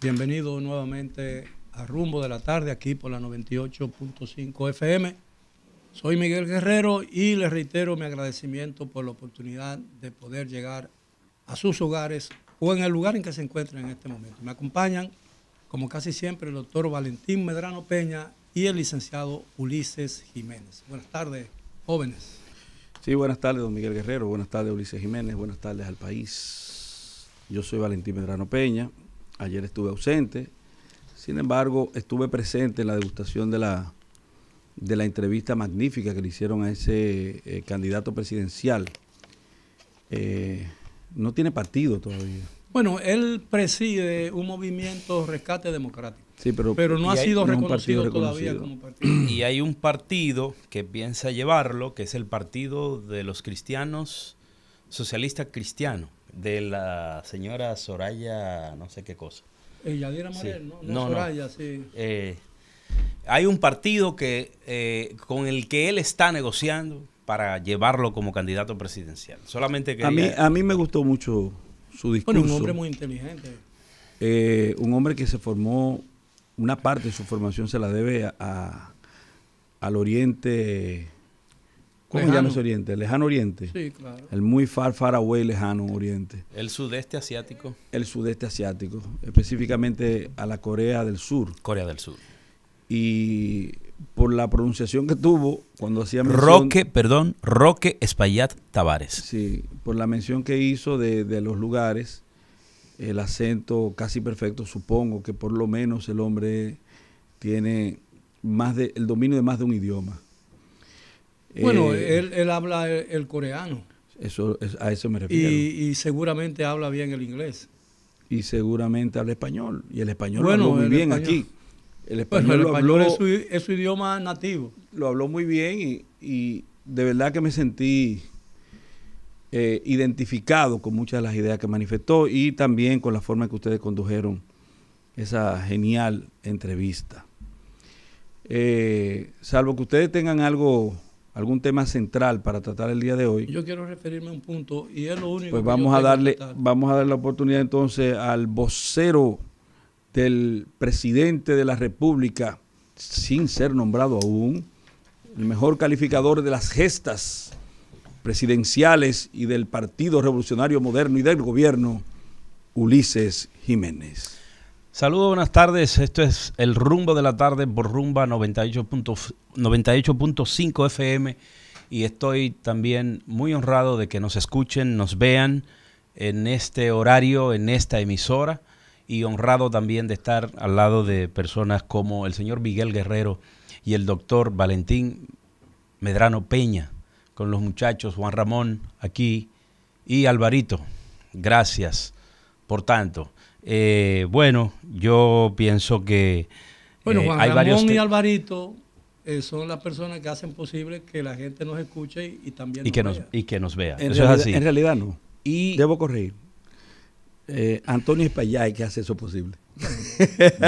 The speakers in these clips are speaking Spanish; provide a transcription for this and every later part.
Bienvenido nuevamente a Rumbo de la Tarde, aquí por la 98.5 FM. Soy Miguel Guerrero y les reitero mi agradecimiento por la oportunidad de poder llegar a sus hogares o en el lugar en que se encuentran en este momento. Me acompañan, como casi siempre, el doctor Valentín Medrano Peña y el licenciado Ulises Jiménez. Buenas tardes, jóvenes. Sí, buenas tardes, don Miguel Guerrero. Buenas tardes, Ulises Jiménez. Buenas tardes al país. Yo soy Valentín Medrano Peña, Ayer estuve ausente, sin embargo, estuve presente en la degustación de la, de la entrevista magnífica que le hicieron a ese eh, candidato presidencial. Eh, no tiene partido todavía. Bueno, él preside un movimiento rescate democrático. Sí, pero, pero no ha sido reconocido, todavía como partido. Y hay un partido que piensa llevarlo, que es el Partido de los Cristianos, Socialista Cristiano de la señora Soraya, no sé qué cosa. ella eh, Morel, ¿no? No, Soraya, sí. Eh, hay un partido que eh, con el que él está negociando para llevarlo como candidato presidencial. Solamente que a mí a mí me gustó mucho su discurso. Bueno, un hombre muy inteligente. un hombre que se formó una parte de su formación se la debe al Oriente ¿Cómo lejano. Oriente? lejano Oriente. Sí, claro. El muy far, far away, lejano Oriente. El sudeste asiático. El sudeste asiático, específicamente a la Corea del Sur. Corea del Sur. Y por la pronunciación que tuvo cuando hacía mención, Roque, perdón, Roque Espaillat Tavares. Sí, por la mención que hizo de, de los lugares, el acento casi perfecto, supongo que por lo menos el hombre tiene más de, el dominio de más de un idioma. Bueno, eh, él, habla el, coreano. Eso, a eso me refiero. Y, seguramente habla bien el inglés. Y seguramente habla español. Y el español lo habló muy bien aquí. El español, es, su, idioma nativo. Lo habló muy bien y, de verdad que me sentí eh, identificado con muchas de las ideas que manifestó y también con la forma que ustedes condujeron esa genial entrevista. Eh, salvo que ustedes tengan algo algún tema central para tratar el día de hoy. Yo quiero referirme a un punto y es lo único. Pues que Pues vamos a darle, vamos a darle la oportunidad entonces al vocero del presidente de la República, sin ser nombrado aún, el mejor calificador de las gestas presidenciales y del Partido Revolucionario Moderno y del gobierno, Ulises Jiménez. Saludos, buenas tardes. Esto es el rumbo de la tarde por rumba 98.5 FM y estoy también muy honrado de que nos escuchen, nos vean en este horario, en esta emisora y honrado también de estar al lado de personas como el señor Miguel Guerrero y el doctor Valentín Medrano Peña, con los muchachos Juan Ramón aquí y Alvarito. Gracias por tanto. Eh, bueno, yo pienso que. Bueno, eh, Juan hay y Alvarito eh, son las personas que hacen posible que la gente nos escuche y, también y nos que vea. y que nos vea. En, Eso realidad, es así. en realidad no. Y Debo corregir. Antonio Antonio Espallay que hace eso posible.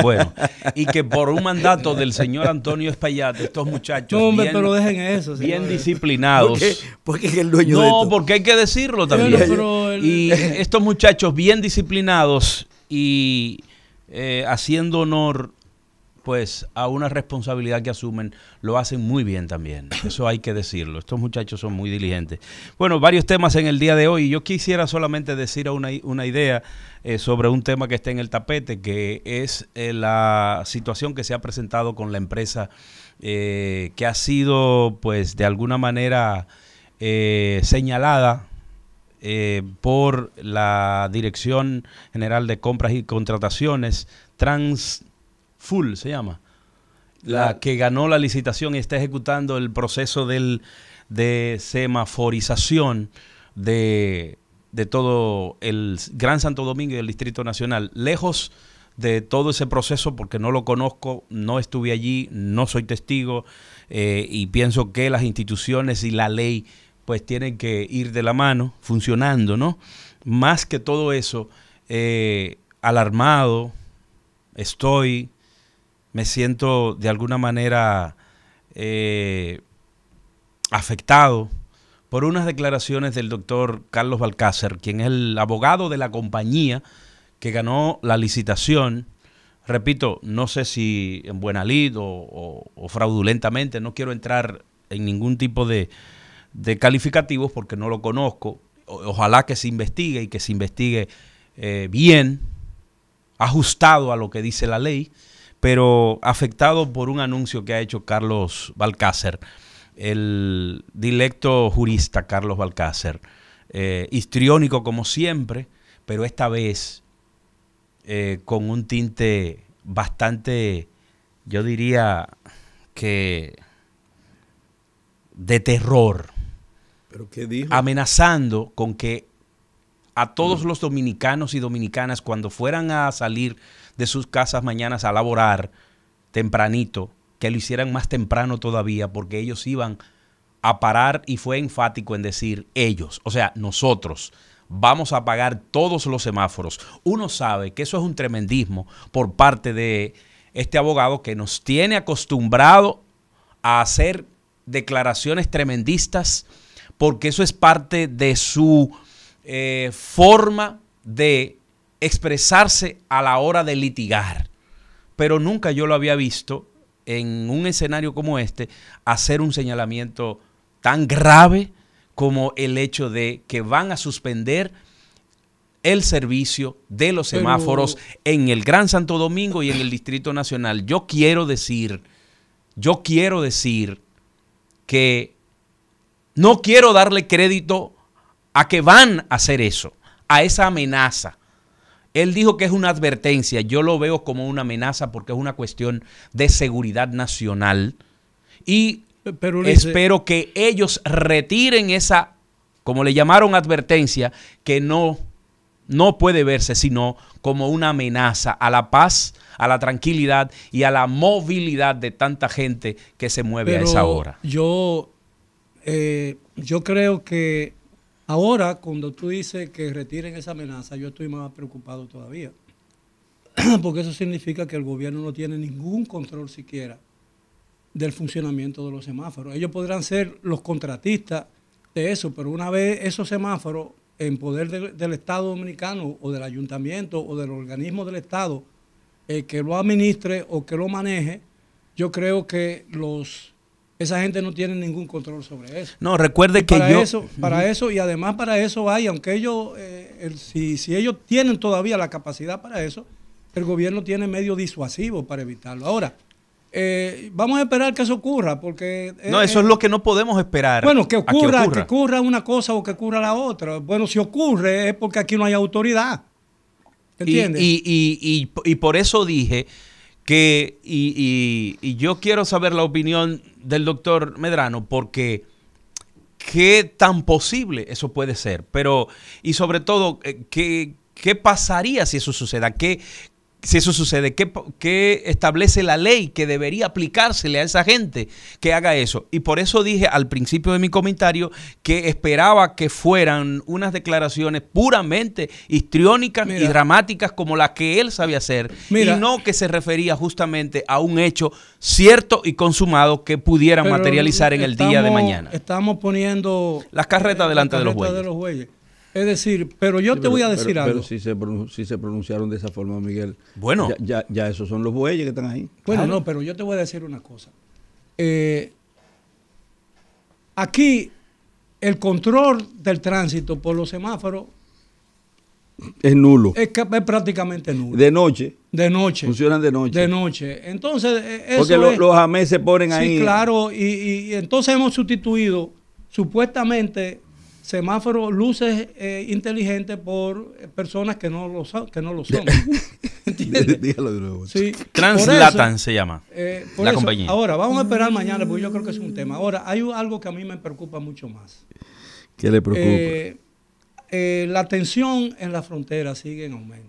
Bueno, y que por un mandato del señor Antonio Espaillat, estos muchachos. No, bien, dejen eso. Bien disciplinados. Porque, el dueño no, porque hay que decirlo también. y estos muchachos bien disciplinados y eh, haciendo honor pues a una responsabilidad que asumen, lo hacen muy bien también. Eso hay que decirlo. Estos muchachos son muy diligentes. Bueno, varios temas en el día de hoy. Yo quisiera solamente decir una, una idea eh, sobre un tema que está en el tapete, que es eh, la situación que se ha presentado con la empresa que ha sido, pues, de alguna manera señalada eh, por la Dirección General de Compras y Contrataciones, Transfull se llama, la, que ganó la licitación y está ejecutando el proceso de semaforización de, todo el Gran Santo Domingo y el Distrito Nacional. Lejos de todo ese proceso porque no lo conozco, no estuve allí, no soy testigo eh, y pienso que las instituciones y la ley pues tienen que ir de la mano, funcionando, ¿no? Más que todo eso, eh, alarmado, estoy, me siento de alguna manera eh, afectado por unas declaraciones del doctor Carlos Balcácer, quien es el abogado de la compañía que ganó la licitación. Repito, no sé si en buena lid o fraudulentamente, no quiero entrar en ningún tipo de, de calificativos porque no lo conozco. ojalá que se investigue y que se investigue eh, bien, ajustado a lo que dice la ley, pero afectado por un anuncio que ha hecho Carlos Balcácer, el dilecto jurista Carlos Balcácer, eh, histriónico como siempre, pero esta vez eh, con un tinte bastante, yo diría que de terror amenazando con que a todos los dominicanos y dominicanas cuando fueran a salir de sus casas mañanas a laborar tempranito, que lo hicieran más temprano todavía, porque ellos iban a parar y fue enfático en decir ellos, o sea, nosotros vamos a apagar todos los semáforos. Uno sabe que eso es un tremendismo por parte de este abogado que nos tiene acostumbrado a hacer declaraciones tremendistas porque eso es parte de su eh, forma de expresarse a la hora de litigar. Pero nunca yo lo había visto en un escenario como este hacer un señalamiento tan grave como el hecho de que van a suspender el servicio de los semáforos en el Gran Santo Domingo y en el Distrito Nacional. Yo quiero decir, yo quiero decir que no quiero darle crédito a que van a hacer eso, a esa amenaza. Él dijo que es una advertencia, yo lo veo como una amenaza porque es una cuestión de seguridad nacional y espero que ellos retiren esa, como le llamaron advertencia, que no no puede verse sino como una amenaza a la paz, a la tranquilidad y a la movilidad de tanta gente que se mueve a esa hora. Yo eh, yo creo que ahora cuando tú dices que retiren esa amenaza, yo estoy más preocupado todavía, porque eso significa que el gobierno no tiene ningún control siquiera del funcionamiento de los semáforos. Ellos podrán ser los contratistas de eso, pero una vez esos semáforos en poder del Estado dominicano o del ayuntamiento o del organismo del Estado eh, que lo administre o que lo maneje, yo creo que los esa gente no tiene ningún control sobre eso. No, recuerde que para Eso, para eso, y además para eso hay, aunque ellos, eh, si, si, ellos tienen todavía la capacidad para eso, el gobierno tiene medio disuasivo para evitarlo. Ahora, eh, vamos a esperar que eso ocurra, porque... No, eh, eso es lo que no podemos esperar. Bueno, que ocurra, que ocurra, una cosa o que ocurra la otra. Bueno, si ocurre es porque aquí no hay autoridad. ¿Entiendes? Y, y, y, y por eso dije que, y yo quiero saber la opinión del doctor Medrano porque qué tan posible eso puede ser, pero y sobre todo, eh, ¿qué, qué pasaría si eso suceda? ¿Qué, si eso sucede, ¿qué, establece la ley que debería aplicársele a esa gente que haga eso? Y por eso dije al principio de mi comentario que esperaba que fueran unas declaraciones puramente histriónicas y dramáticas como las que él sabía hacer, y no que se refería justamente a un hecho cierto y consumado que pudiera materializar en el día de mañana. Estamos poniendo las carretas eh, delante de los De los bueyes. Es decir, pero yo te voy a decir algo. Pero si se, pronunciaron de esa forma, Miguel. Bueno. Ya, esos son los bueyes que están ahí. Bueno, no, pero yo te voy a decir una cosa. Eh, aquí el control del tránsito por los semáforos es nulo. Es, prácticamente nulo. De noche. De noche. Funcionan de noche. De noche. Entonces, e, eso Porque los AME se ponen ahí. Sí, claro. y, entonces hemos sustituido, supuestamente, Semáforo, luces eh, inteligentes por eh, personas que no lo, son, que no lo son. Dígalo de nuevo. Translatan se llama eh, la compañía. Ahora, vamos a esperar mañana porque yo creo que es un tema. Ahora, hay algo que a mí me preocupa mucho más. ¿Qué le preocupa? la tensión en la frontera sigue en aumento.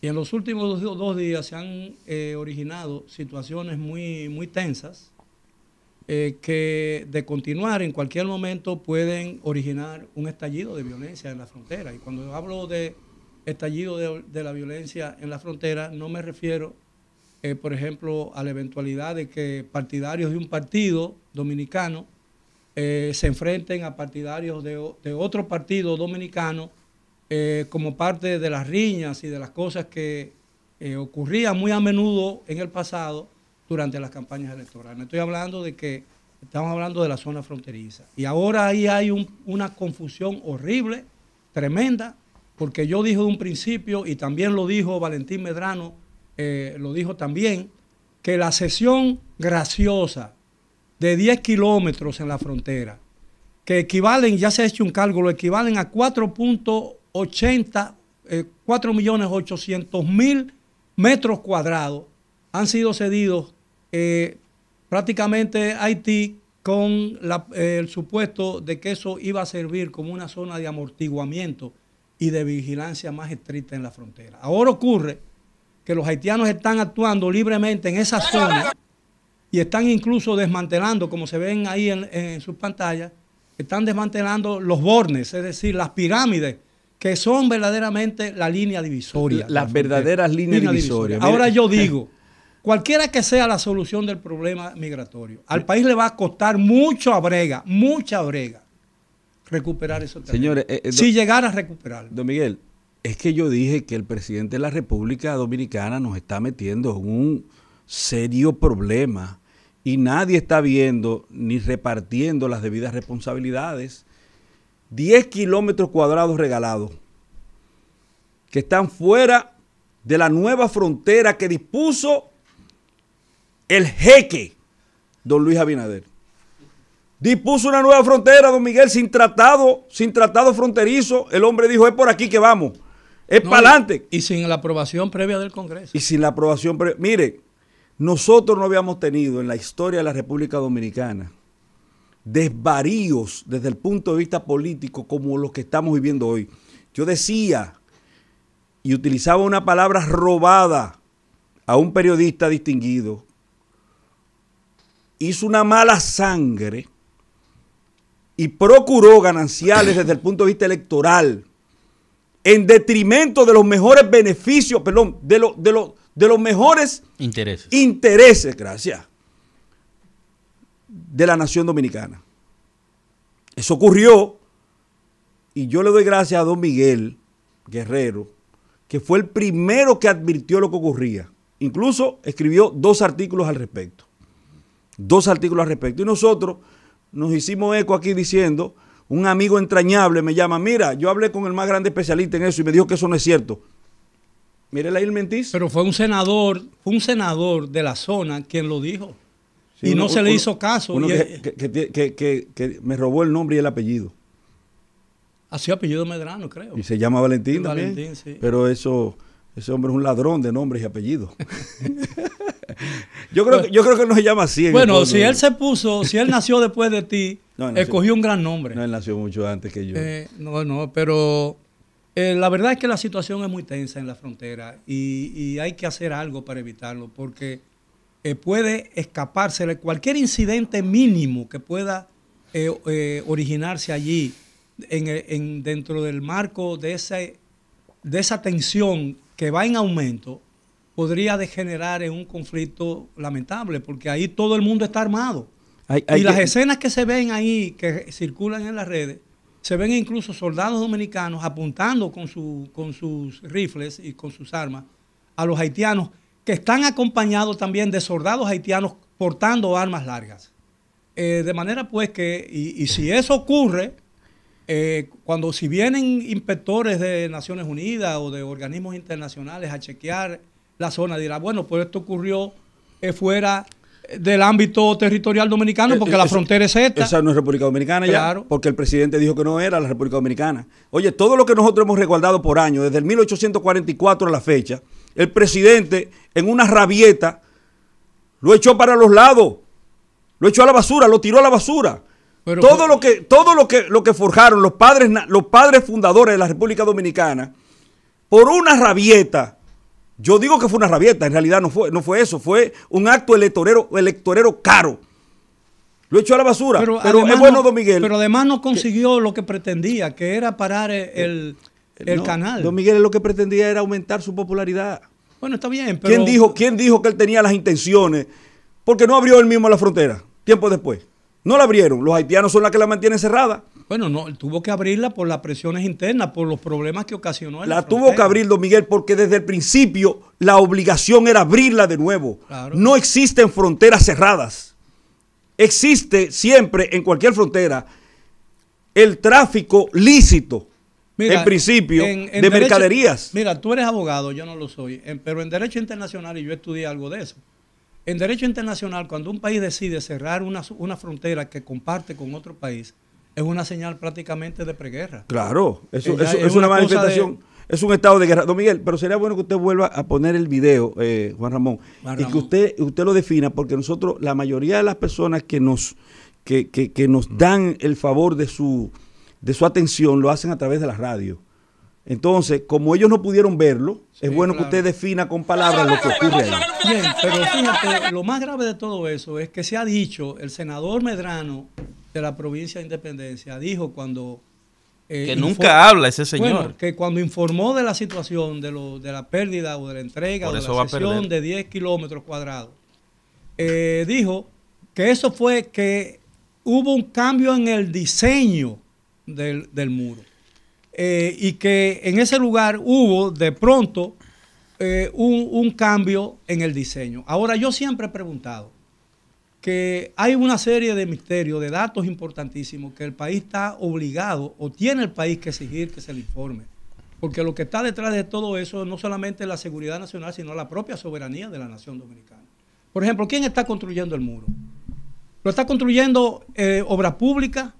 Y en los últimos dos, dos días se han originado situaciones muy, muy tensas eh, que de continuar en cualquier momento pueden originar un estallido de violencia en la frontera. Y cuando hablo de estallido de, la violencia en la frontera, no me refiero, eh, por ejemplo, a la eventualidad de que partidarios de un partido dominicano eh, se enfrenten a partidarios de, de otro partido dominicano como parte de las riñas y de las cosas que ocurrían muy a menudo en el pasado durante las campañas electorales. Estoy hablando de que estamos hablando de la zona fronteriza. Y ahora ahí hay una confusión horrible, tremenda, porque yo dije de un principio, y también lo dijo Valentín Medrano, eh, lo dijo también, que la sesión graciosa de 10 kilómetros en la frontera, que equivalen, ya se ha hecho un cálculo, equivalen a 4.80, 4.800.000 eh, metros cuadrados, han sido cedidos eh, prácticamente Haití con el supuesto de que eso iba a servir como una zona de amortiguamiento y de vigilancia más estricta en la frontera. Ahora ocurre que los haitianos están actuando libremente en esa zona y están incluso desmantelando, como se ven ahí en, sus pantallas, están desmantelando los bornes, es decir, las pirámides que son verdaderamente la línea divisoria. Las verdaderas líneas divisorias. Ahora yo digo, Cualquiera que sea la solución del problema migratorio, al país le va a costar mucho a brega, mucha brega, recuperar eso. Señores, eh, eh, si llegara a recuperar. Don Miguel, es que yo dije que el presidente de la República Dominicana nos está metiendo en un serio problema y nadie está viendo ni repartiendo las debidas responsabilidades. 10 kilómetros cuadrados regalados que están fuera de la nueva frontera que dispuso el jeque, don Luis Abinader. Dispuso una nueva frontera, don Miguel, sin tratado, sin tratado fronterizo. El hombre dijo, es por aquí que vamos, es para adelante. Y, y sin la aprobación previa del Congreso. Y sin la aprobación previa. Mire, nosotros no habíamos tenido en la historia de la República Dominicana desvaríos desde el punto de vista político como los que estamos viviendo hoy. Yo decía y utilizaba una palabra robada a un periodista distinguido hizo una mala sangre y procuró gananciales desde el punto de vista electoral, en detrimento de los mejores beneficios, perdón, de, de, de los mejores intereses. intereses, gracias, de la nación dominicana. Eso ocurrió y yo le doy gracias a don Miguel Guerrero, que fue el primero que advirtió lo que ocurría. Incluso escribió dos artículos al respecto dos artículos al respecto. Y nosotros nos hicimos eco aquí diciendo, un amigo entrañable me llama, mira, yo hablé con el más grande especialista en eso y me dijo que eso no es cierto. Mire la Mentis. Pero fue un senador, fue un senador de la zona quien lo dijo. y no se le hizo caso. que, que, que, me robó el nombre y el apellido. Así apellido Medrano, creo. Y se llama Valentín, Valentín Sí. Pero eso ese hombre es un ladrón de nombres y apellidos. yo, creo que, yo creo que no se llama así. Bueno, si él se puso, si él nació después de ti, escogió un gran nombre. No, él nació mucho antes que yo. Eh, no, no, pero eh, la verdad es que la situación es muy tensa en la frontera y, hay que hacer algo para evitarlo, porque eh, puede escapársele cualquier incidente mínimo que pueda eh, originarse allí en, dentro del marco de, ese, de esa tensión que va en aumento podría degenerar en un conflicto lamentable, porque ahí todo el mundo está armado. Hay, y las escenas que se ven ahí, que circulan en las redes, se ven incluso soldados dominicanos apuntando con, con sus rifles y con sus armas a los haitianos, que están acompañados también de soldados haitianos portando armas largas. Eh, de manera pues que, y si eso ocurre, eh, cuando si vienen inspectores de Naciones Unidas o de organismos internacionales a chequear la zona, dirá, bueno, pues esto ocurrió eh, fuera del ámbito territorial dominicano eh, porque la frontera es esta. Esa no es República Dominicana ya, porque el presidente dijo que no era la República Dominicana. Oye, todo lo que nosotros hemos resguardado por años, desde el 1844 a la fecha, el presidente en una rabieta lo echó para los lados, lo echó a la basura, lo tiró a la basura todo lo que, todo lo que, lo que forjaron los padres, los padres fundadores de la República Dominicana, por una rabieta, yo digo que fue una rabieta, en realidad no fue, no fue eso, fue un acto electorero, electorero caro. Lo echó a la basura. Pero, es bueno, Don Miguel. Pero además no consiguió lo que pretendía, que era parar el, el, eh, canal. Don Miguel lo que pretendía era aumentar su popularidad. Bueno, está bien, pero. ¿Quién dijo, ¿Quién dijo que él tenía las intenciones? Porque no abrió él mismo la frontera, tiempo después. No la abrieron. Los haitianos son las que la mantienen cerrada. Bueno, no, tuvo que abrirla por las presiones internas, por los problemas que ocasionó. La, la tuvo que abrir, don Miguel, porque desde el principio la obligación era abrirla de nuevo. No existen fronteras cerradas. Existe siempre, en cualquier frontera, el tráfico lícito, en principio, de mercaderías. Mira, tú eres abogado, yo no lo soy, pero en Derecho Internacional, y yo estudié algo de eso, en derecho internacional, cuando un país decide cerrar una, frontera que comparte con otro país, es una señal prácticamente de preguerra. Claro, es, una, manifestación. es un estado de guerra. Don Miguel, pero sería bueno que usted vuelva a poner el video, eh, Juan, Ramón, y que usted, usted lo defina, porque nosotros, la mayoría de las personas que nos, que, nos dan el favor de su, de su atención, lo hacen a través de la radio. Entonces, como ellos no pudieron verlo, es bueno que usted defina con palabras lo que ocurre ahí. Bien, pero fíjate, lo más grave de todo eso es que se ha dicho, el senador Medrano de la provincia de Independencia dijo cuando... Eh, que nunca habla ese señor. que cuando informó de la situación, de, la pérdida o de la entrega o de la sesión de 10 kilómetros cuadrados, eh, dijo que eso fue que hubo un cambio en el diseño del muro. Eh, y que en ese lugar hubo de pronto eh, un, cambio en el diseño. Ahora, yo siempre he preguntado que hay una serie de misterios, de datos importantísimos que el país está obligado o tiene el país que exigir que se le informe. Porque lo que está detrás de todo eso no solamente es la seguridad nacional, sino la propia soberanía de la nación dominicana. Por ejemplo, ¿quién está construyendo el muro? ¿Lo está construyendo eh, obra pública?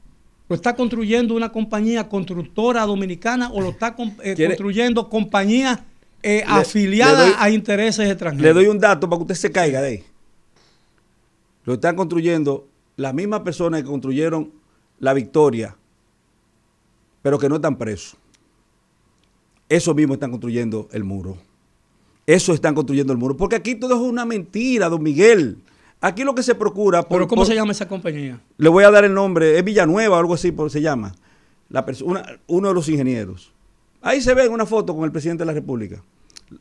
¿Lo está construyendo una compañía constructora dominicana o lo está eh, construyendo compañía eh, afiliada a intereses extranjeros? Le doy un dato para que usted se caiga de ahí. Lo están construyendo las mismas personas que construyeron la victoria, pero que no están presos. Eso mismo están construyendo el muro. Eso están construyendo el muro. Porque aquí todo es una mentira, don Miguel. Aquí lo que se procura... Por, ¿Pero cómo se llama esa compañía? Le voy a dar el nombre, es Villanueva o algo así por, se llama. La persona, uno de los ingenieros. Ahí se ve en una foto con el presidente de la República.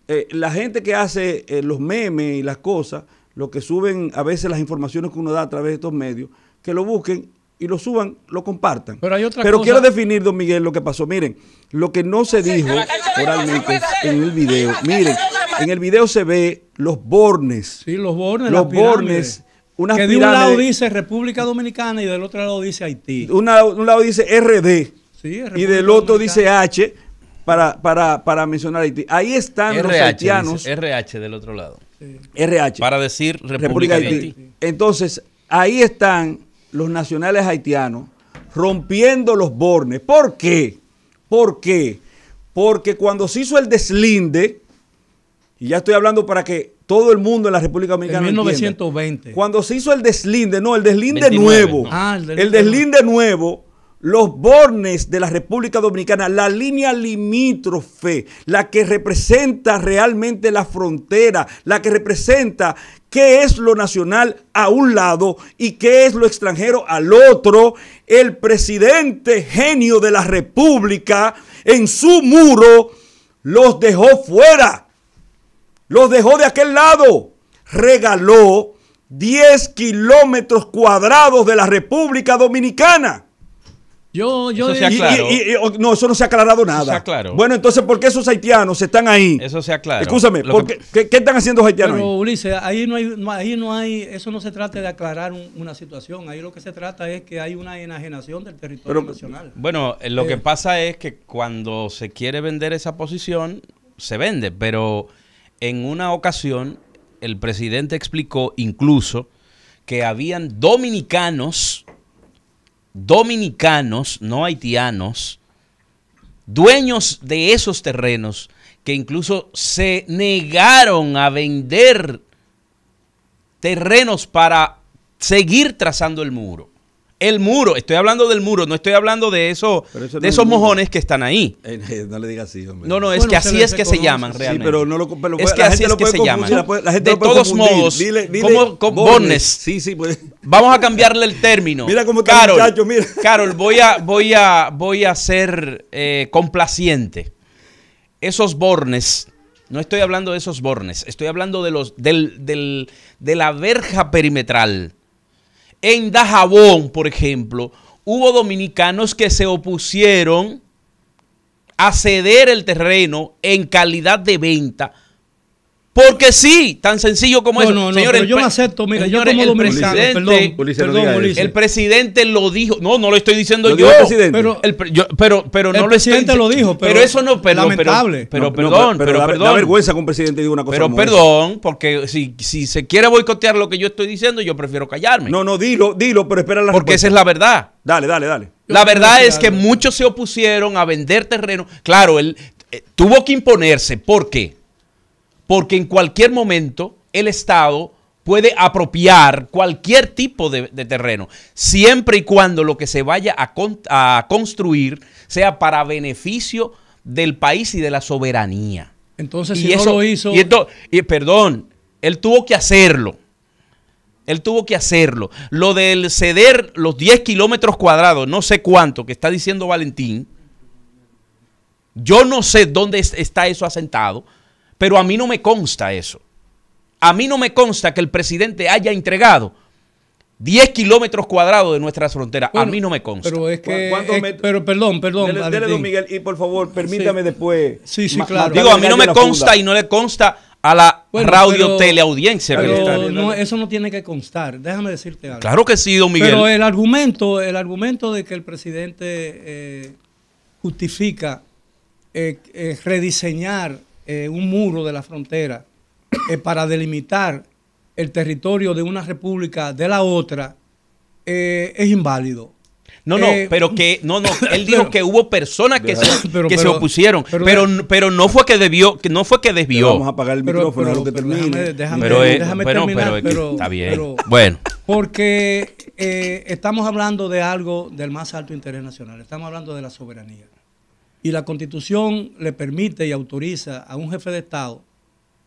Eh, la gente que hace eh, los memes y las cosas, lo que suben a veces las informaciones que uno da a través de estos medios, que lo busquen y lo suban, lo compartan. Pero, hay Pero quiero definir, don Miguel, lo que pasó. Miren, lo que no se dijo oralmente en el video. Miren, en el video se ve los bornes. Sí, los bornes. Los bornes. que de un lado dice República Dominicana y del otro lado dice Haití. De un lado dice RD y del otro dice H para, para, para mencionar Haití. Ahí están los haitianos. RH del otro lado. RH. Para decir República, República Haití. Entonces, ahí están los nacionales haitianos rompiendo los bornes. ¿Por qué? ¿Por qué? Porque cuando se hizo el deslinde, y ya estoy hablando para que todo el mundo en la República Dominicana. En 1920. cuando se hizo el deslinde, no, el deslinde nuevo. Ah, el deslinde nuevo los bornes de la República Dominicana, la línea limítrofe, la que representa realmente la frontera, la que representa qué es lo nacional a un lado y qué es lo extranjero al otro, el presidente genio de la República en su muro los dejó fuera, los dejó de aquel lado, regaló 10 kilómetros cuadrados de la República Dominicana yo, yo no, eso no se ha aclarado nada. Bueno, entonces, ¿por qué esos haitianos están ahí? Eso se aclaró. Escúchame, qué, están haciendo los haitianos Ulises, ahí no, hay, ahí no hay, eso no se trata de aclarar una situación. Ahí lo que se trata es que hay una enajenación del territorio nacional. Bueno, eh, lo que eh. pasa es que cuando se quiere vender esa posición, se vende. Pero en una ocasión, el presidente explicó incluso que habían dominicanos dominicanos, no haitianos, dueños de esos terrenos que incluso se negaron a vender terrenos para seguir trazando el muro el muro. Estoy hablando del muro, no estoy hablando de, eso, de esos mojones que están ahí. Eh, eh, no le digas así, hombre. No, no, es que así es que se llaman realmente. Sí, pero no lo, Es que así es que se llaman. de todos modos, como, bornes. Sí, sí, Vamos a cambiarle el término. Mira cómo está el muchacho, mira. Carol, voy a, voy a, voy a ser eh, complaciente. Esos bornes no estoy hablando de esos bornes, estoy hablando de los de la verja perimetral en Dajabón, por ejemplo, hubo dominicanos que se opusieron a ceder el terreno en calidad de venta porque sí, tan sencillo como eso. No, no, pero yo no acepto. Mira, yo como el presidente, El presidente lo dijo. No, no lo estoy diciendo yo. Pero, el, yo, pero, el presidente lo dijo. Pero, eso no, pero, lamentable. Pero, perdón, pero, perdón. Da, vergüenza que un presidente diga una cosa. Pero perdón, porque si, si se quiere boicotear lo que yo estoy diciendo, yo prefiero callarme. No, no, dilo, dilo, pero espera la Porque esa es la verdad. Dale, dale, dale. La verdad es que muchos se opusieron a vender terreno. Claro, él eh, tuvo que imponerse. ¿Por qué? porque en cualquier momento el Estado puede apropiar cualquier tipo de, terreno, siempre y cuando lo que se vaya a, construir sea para beneficio del país y de la soberanía. Entonces, y si eso, lo hizo. Y, esto, y perdón, él tuvo que hacerlo. Él tuvo que hacerlo. Lo del ceder los 10 kilómetros cuadrados, no sé cuánto, que está diciendo Valentín, yo no sé dónde está eso asentado, pero a mí no me consta eso. A mí no me consta que el presidente haya entregado 10 kilómetros cuadrados de nuestras fronteras. a mí no me consta. Pero es que. pero perdón, perdón. Dele, don Miguel, y por favor, permítame después. Sí, sí, claro. Digo, a mí no me consta y no le consta a la radio teleaudiencia. Pero eso no tiene que constar. Déjame decirte algo. Claro que sí, don Miguel. Pero el argumento, el argumento de que el presidente eh, justifica eh, eh, rediseñar eh, un muro de la frontera eh, para delimitar el territorio de una república de la otra eh, es inválido. No, no, pero que, no, no, él dijo que hubo personas que, se, que se, opusieron, pero, pero, no fue que debió, que no fue que desvió. vamos a apagar el micrófono, Déjame, pero, terminar, pero, está bien. Porque estamos hablando de algo del más alto interés nacional, estamos hablando de la soberanía y la constitución le permite y autoriza a un jefe de Estado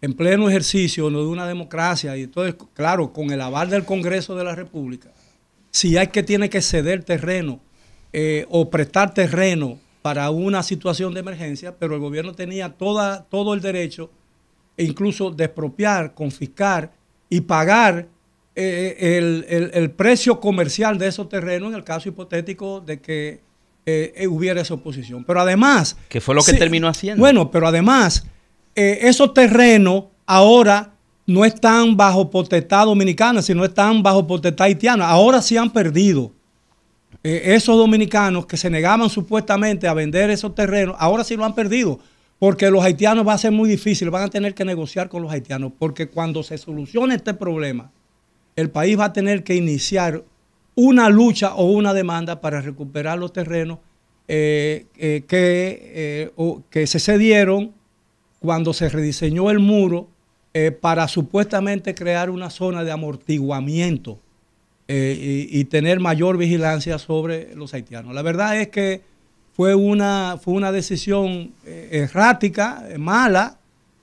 en pleno ejercicio de una democracia, y entonces, claro, con el aval del Congreso de la República, si hay que tiene que ceder terreno eh, o prestar terreno para una situación de emergencia, pero el gobierno tenía toda, todo el derecho, e incluso de confiscar y pagar eh, el, el precio comercial de esos terrenos en el caso hipotético de que eh, eh, hubiera esa oposición. Pero además... Que fue lo que terminó haciendo. Bueno, pero además, eh, esos terrenos ahora no están bajo potestad dominicana, sino están bajo potestad haitiana. Ahora sí han perdido. esos dominicanos que se negaban supuestamente a vender esos terrenos, ahora sí lo han perdido. Porque los haitianos va a ser muy difícil, van a tener que negociar con los haitianos. Porque cuando se solucione este problema, el país va a tener que iniciar una lucha o una demanda para recuperar los terrenos eh, eh, que, eh, que se cedieron cuando se rediseñó el muro para supuestamente crear una zona de amortiguamiento y, tener mayor vigilancia sobre los haitianos. La verdad es que fue una, decisión errática, mala,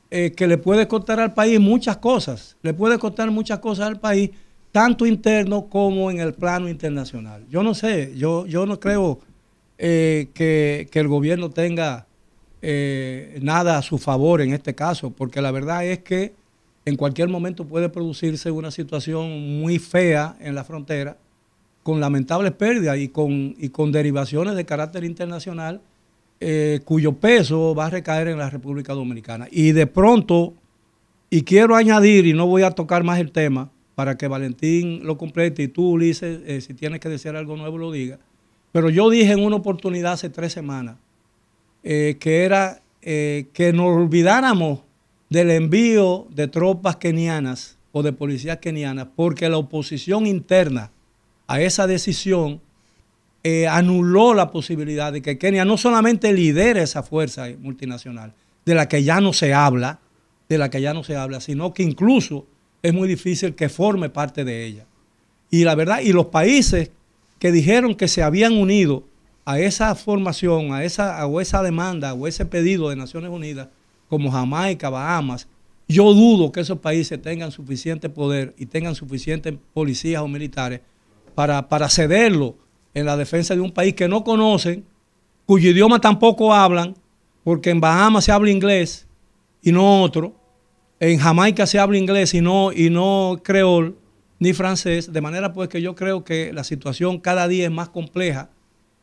que le puede costar al país muchas cosas, le puede costar muchas cosas al país tanto interno como en el plano internacional. Yo no sé, yo, yo no creo eh, que, el gobierno tenga eh, nada a su favor en este caso, porque la verdad es que en cualquier momento puede producirse una situación muy fea en la frontera, con lamentables pérdidas y con, y con derivaciones de carácter internacional, eh, cuyo peso va a recaer en la República Dominicana. Y de pronto, y quiero añadir, y no voy a tocar más el tema, para que Valentín lo complete y tú, Ulises, eh, si tienes que decir algo nuevo, lo diga Pero yo dije en una oportunidad hace tres semanas eh, que era eh, que nos olvidáramos del envío de tropas kenianas o de policías kenianas, porque la oposición interna a esa decisión anuló la posibilidad de que Kenia no solamente lidere esa fuerza multinacional, de la que ya no se habla, de la que ya no se habla, sino que incluso es muy difícil que forme parte de ella. Y la verdad, y los países que dijeron que se habían unido a esa formación, a esa, a esa demanda o ese pedido de Naciones Unidas, como Jamaica, Bahamas, yo dudo que esos países tengan suficiente poder y tengan suficientes policías o militares para, para cederlo en la defensa de un país que no conocen, cuyo idioma tampoco hablan, porque en Bahamas se habla inglés y no otro, en Jamaica se habla inglés y no, y no creol ni francés, de manera pues que yo creo que la situación cada día es más compleja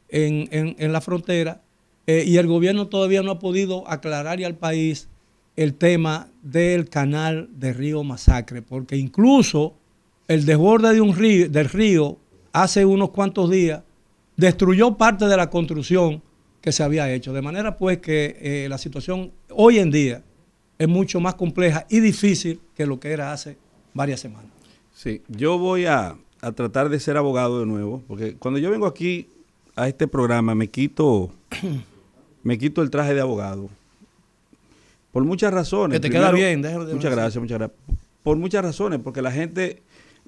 en, la frontera eh, y el gobierno todavía no ha podido aclarar al país el tema del canal de Río Masacre, porque incluso el desborde de un del río hace unos cuantos días destruyó parte de la construcción que se había hecho, de manera pues que eh, la situación hoy en día es mucho más compleja y difícil que lo que era hace varias semanas. Sí, yo voy a, tratar de ser abogado de nuevo, porque cuando yo vengo aquí a este programa me quito, me quito el traje de abogado. Por muchas razones. Que te queda bien, déjalo de Muchas gracias, muchas gracias. Por muchas razones, porque la gente.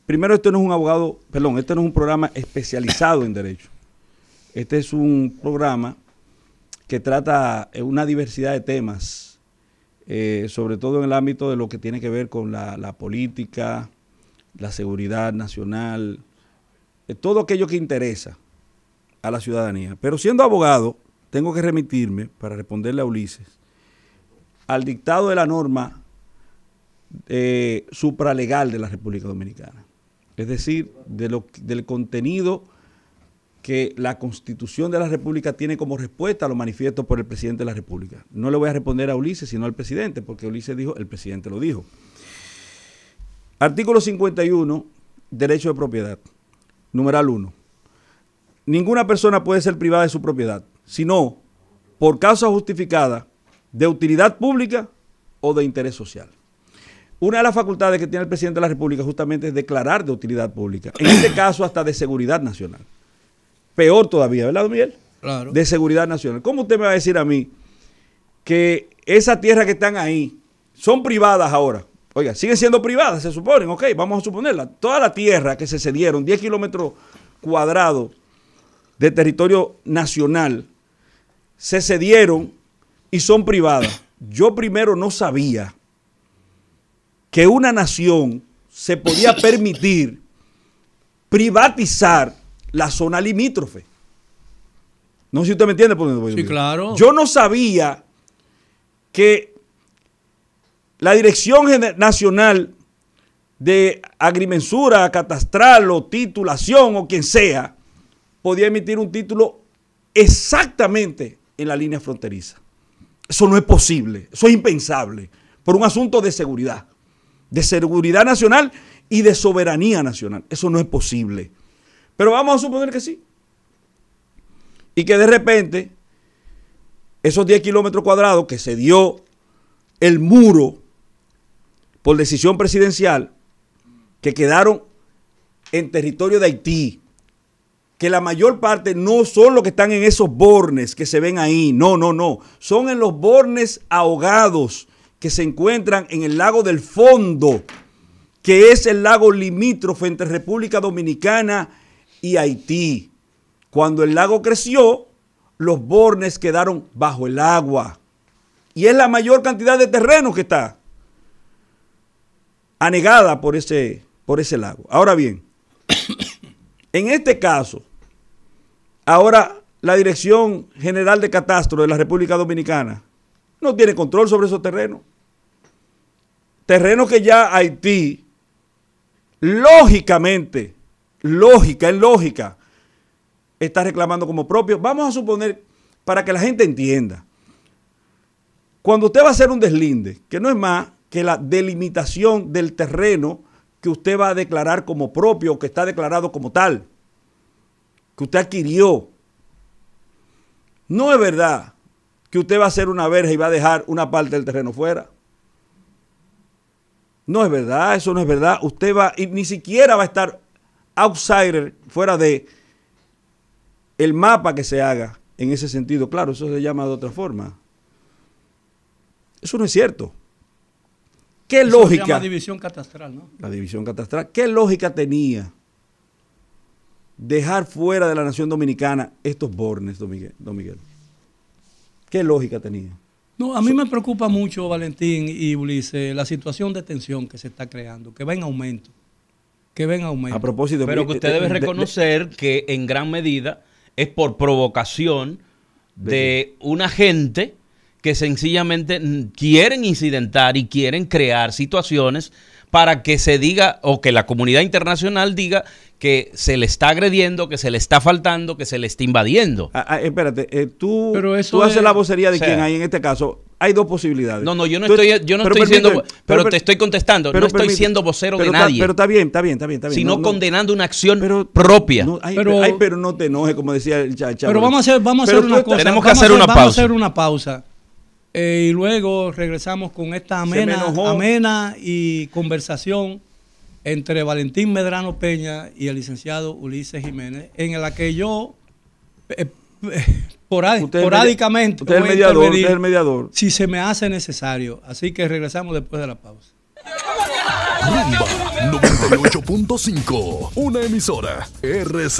Primero, este no es un abogado, perdón, este no es un programa especializado en derecho. Este es un programa que trata eh, una diversidad de temas eh, sobre todo en el ámbito de lo que tiene que ver con la, política, la seguridad nacional, eh, todo aquello que interesa a la ciudadanía. Pero siendo abogado, tengo que remitirme, para responderle a Ulises, al dictado de la norma eh, supralegal de la República Dominicana, es decir, de lo, del contenido que la Constitución de la República tiene como respuesta a lo manifiesto por el presidente de la República. No le voy a responder a Ulises, sino al presidente, porque Ulises dijo, el presidente lo dijo. Artículo 51, derecho de propiedad. Numeral 1. Ninguna persona puede ser privada de su propiedad, sino por causa justificada de utilidad pública o de interés social. Una de las facultades que tiene el presidente de la República justamente es declarar de utilidad pública, en este caso hasta de seguridad nacional peor todavía, ¿verdad, Miguel? Claro. De seguridad nacional. ¿Cómo usted me va a decir a mí que esas tierras que están ahí son privadas ahora? Oiga, siguen siendo privadas, se suponen, ok, vamos a suponerla. Toda la tierra que se cedieron, 10 kilómetros cuadrados de territorio nacional, se cedieron y son privadas. Yo primero no sabía que una nación se podía permitir privatizar la zona limítrofe. No sé si usted me entiende por Sí, claro. Yo no sabía que la Dirección Nacional de Agrimensura, Catastral o Titulación o quien sea, podía emitir un título exactamente en la línea fronteriza. Eso no es posible, eso es impensable, por un asunto de seguridad, de seguridad nacional y de soberanía nacional. Eso no es posible. Pero vamos a suponer que sí. Y que de repente, esos 10 kilómetros cuadrados que se dio el muro por decisión presidencial, que quedaron en territorio de Haití, que la mayor parte no son los que están en esos bornes que se ven ahí, no, no, no, son en los bornes ahogados que se encuentran en el lago del fondo, que es el lago limítrofe entre República Dominicana y Haití. Cuando el lago creció, los bornes quedaron bajo el agua. Y es la mayor cantidad de terreno que está anegada por ese, por ese lago. Ahora bien, en este caso, ahora la Dirección General de Catastro de la República Dominicana no tiene control sobre esos terrenos. Terrenos que ya Haití, lógicamente, lógica, es lógica, está reclamando como propio. Vamos a suponer, para que la gente entienda, cuando usted va a hacer un deslinde, que no es más que la delimitación del terreno que usted va a declarar como propio que está declarado como tal, que usted adquirió. No es verdad que usted va a hacer una verja y va a dejar una parte del terreno fuera. No es verdad, eso no es verdad. Usted va, y ni siquiera va a estar outsider, fuera de el mapa que se haga en ese sentido. Claro, eso se llama de otra forma. Eso no es cierto. ¿Qué lógica? Se división catastral, ¿no? La división catastral. ¿Qué lógica tenía dejar fuera de la nación dominicana estos bornes, Don Miguel? ¿Qué lógica tenía? No, a mí me preocupa mucho, Valentín y Ulises, la situación de tensión que se está creando, que va en aumento que ven aumento. A propósito, pero que usted debe reconocer que en gran medida es por provocación de, de una gente que sencillamente quieren incidentar y quieren crear situaciones para que se diga o que la comunidad internacional diga que se le está agrediendo, que se le está faltando, que se le está invadiendo. Ah, ah, espérate, eh, tú, tú haces la vocería de quien hay en este caso. Hay dos posibilidades. No, no, yo no estoy, yo no estoy siendo, pero, te estoy contestando, no estoy siendo vocero de nadie. pero está bien, está bien, está bien, está bien. Sino condenando una acción propia. pero, no te enojes, como decía el chaval. Pero vamos a hacer, vamos a hacer una cosa. Tenemos que Vamos a hacer una pausa. Eh, y luego regresamos con esta amena, y conversación entre Valentín Medrano Peña y el licenciado Ulises Jiménez, en la que yo porádicamente. el mediador, Si se me hace necesario. Así que regresamos después de la pausa. Rumba 98.5, una emisora RC.